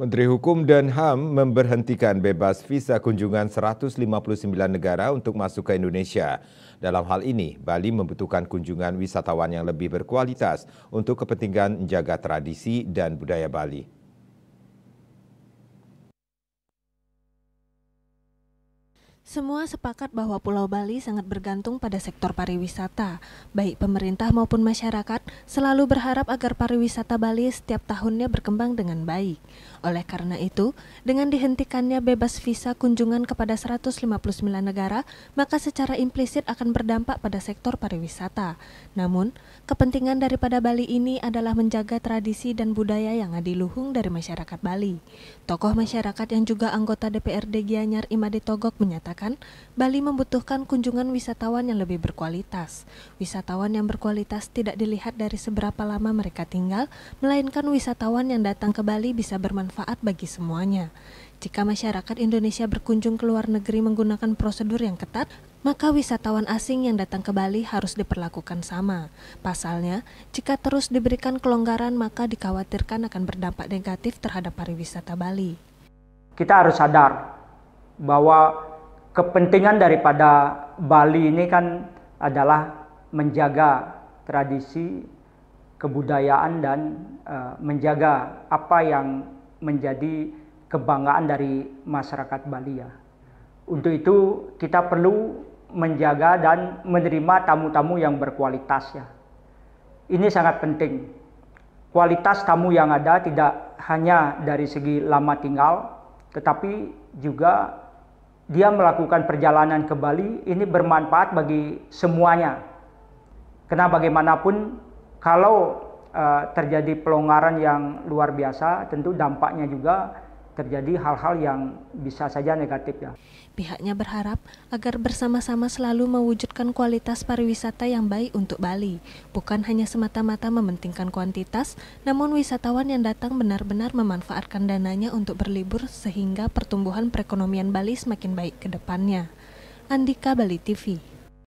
Menteri Hukum dan HAM memberhentikan bebas visa kunjungan 159 negara untuk masuk ke Indonesia. Dalam hal ini, Bali membutuhkan kunjungan wisatawan yang lebih berkualitas untuk kepentingan menjaga tradisi dan budaya Bali. Semua sepakat bahwa Pulau Bali sangat bergantung pada sektor pariwisata. Baik pemerintah maupun masyarakat selalu berharap agar pariwisata Bali setiap tahunnya berkembang dengan baik. Oleh karena itu, dengan dihentikannya bebas visa kunjungan kepada 159 negara, maka secara implisit akan berdampak pada sektor pariwisata. Namun, kepentingan daripada Bali ini adalah menjaga tradisi dan budaya yang adiluhung dari masyarakat Bali. Tokoh masyarakat yang juga anggota DPRD Gianyar Imade Togok menyatakan mengatakan Bali membutuhkan kunjungan wisatawan yang lebih berkualitas. Wisatawan yang berkualitas tidak dilihat dari seberapa lama mereka tinggal, melainkan wisatawan yang datang ke Bali bisa bermanfaat bagi semuanya. Jika masyarakat Indonesia berkunjung ke luar negeri menggunakan prosedur yang ketat, maka wisatawan asing yang datang ke Bali harus diperlakukan sama. Pasalnya, jika terus diberikan kelonggaran, maka dikhawatirkan akan berdampak negatif terhadap pariwisata Bali. Kita harus sadar bahwa kepentingan daripada Bali ini kan adalah menjaga tradisi, kebudayaan dan uh, menjaga apa yang menjadi kebanggaan dari masyarakat Bali ya. Untuk itu kita perlu menjaga dan menerima tamu-tamu yang berkualitas ya. Ini sangat penting. Kualitas tamu yang ada tidak hanya dari segi lama tinggal, tetapi juga dia melakukan perjalanan ke Bali ini bermanfaat bagi semuanya. Karena bagaimanapun kalau uh, terjadi pelonggaran yang luar biasa, tentu dampaknya juga terjadi hal-hal yang bisa saja negatif ya. Pihaknya berharap agar bersama-sama selalu mewujudkan kualitas pariwisata yang baik untuk Bali, bukan hanya semata-mata mementingkan kuantitas, namun wisatawan yang datang benar-benar memanfaatkan dananya untuk berlibur sehingga pertumbuhan perekonomian Bali semakin baik ke depannya. Andika Bali TV